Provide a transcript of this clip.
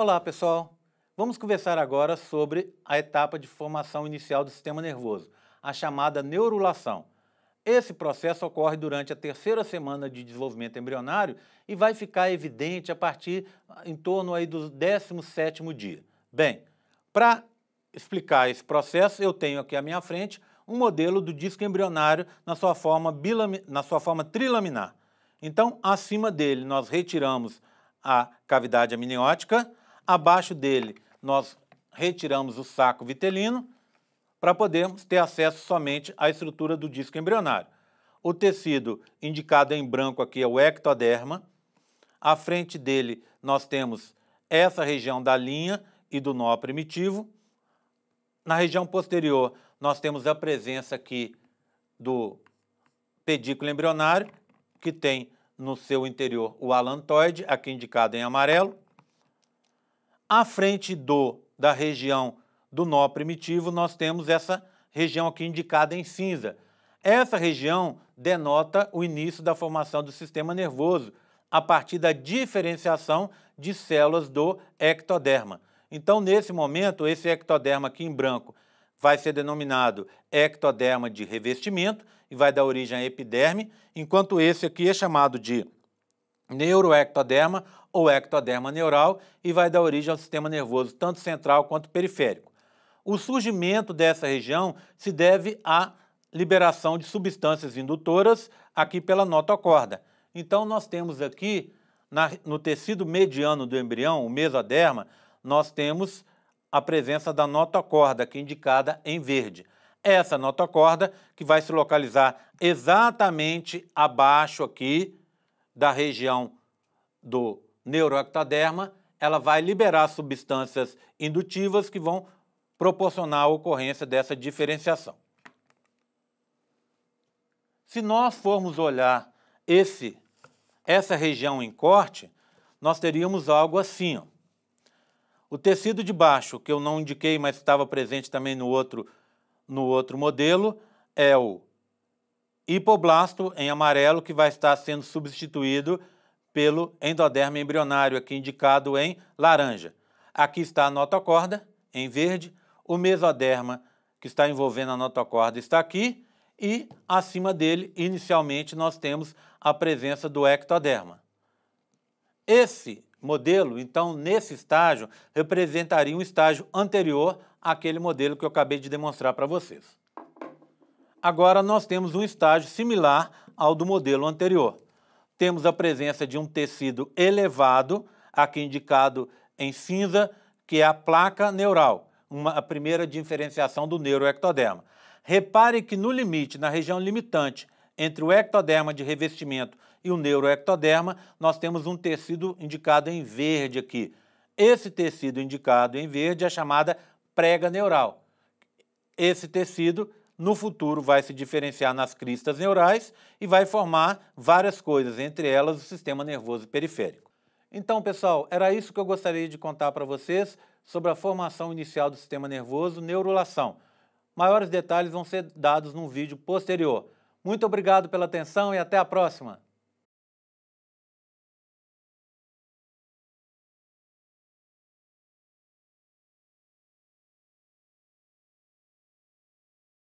Olá, pessoal. Vamos conversar agora sobre a etapa de formação inicial do sistema nervoso, a chamada neurulação. Esse processo ocorre durante a terceira semana de desenvolvimento embrionário e vai ficar evidente a partir em torno aí do 17º dia. Bem, para explicar esse processo, eu tenho aqui à minha frente um modelo do disco embrionário na sua forma, bilami... na sua forma trilaminar. Então, acima dele, nós retiramos a cavidade amniótica Abaixo dele, nós retiramos o saco vitelino para podermos ter acesso somente à estrutura do disco embrionário. O tecido indicado em branco aqui é o ectoderma. À frente dele, nós temos essa região da linha e do nó primitivo. Na região posterior, nós temos a presença aqui do pedículo embrionário, que tem no seu interior o alantoide, aqui indicado em amarelo, à frente do da região do nó primitivo, nós temos essa região aqui indicada em cinza. Essa região denota o início da formação do sistema nervoso, a partir da diferenciação de células do ectoderma. Então, nesse momento, esse ectoderma aqui em branco vai ser denominado ectoderma de revestimento e vai dar origem à epiderme, enquanto esse aqui é chamado de neuroectoderma ou ectoderma neural e vai dar origem ao sistema nervoso tanto central quanto periférico. O surgimento dessa região se deve à liberação de substâncias indutoras aqui pela notocorda. Então nós temos aqui na, no tecido mediano do embrião, o mesoderma, nós temos a presença da notocorda, que indicada em verde. Essa notocorda que vai se localizar exatamente abaixo aqui da região do neuroectaderma, ela vai liberar substâncias indutivas que vão proporcionar a ocorrência dessa diferenciação. Se nós formos olhar esse, essa região em corte, nós teríamos algo assim. Ó. O tecido de baixo, que eu não indiquei, mas estava presente também no outro, no outro modelo, é o hipoblasto em amarelo, que vai estar sendo substituído pelo endoderma embrionário, aqui indicado em laranja. Aqui está a notocorda, em verde, o mesoderma, que está envolvendo a notocorda, está aqui, e acima dele, inicialmente, nós temos a presença do ectoderma. Esse modelo, então, nesse estágio, representaria um estágio anterior àquele modelo que eu acabei de demonstrar para vocês. Agora, nós temos um estágio similar ao do modelo anterior temos a presença de um tecido elevado, aqui indicado em cinza, que é a placa neural, uma, a primeira diferenciação do neuroectoderma. Repare que no limite, na região limitante entre o ectoderma de revestimento e o neuroectoderma, nós temos um tecido indicado em verde aqui. Esse tecido indicado em verde é chamada prega neural. Esse tecido no futuro vai se diferenciar nas cristas neurais e vai formar várias coisas, entre elas o sistema nervoso periférico. Então, pessoal, era isso que eu gostaria de contar para vocês sobre a formação inicial do sistema nervoso, neurulação. Maiores detalhes vão ser dados num vídeo posterior. Muito obrigado pela atenção e até a próxima!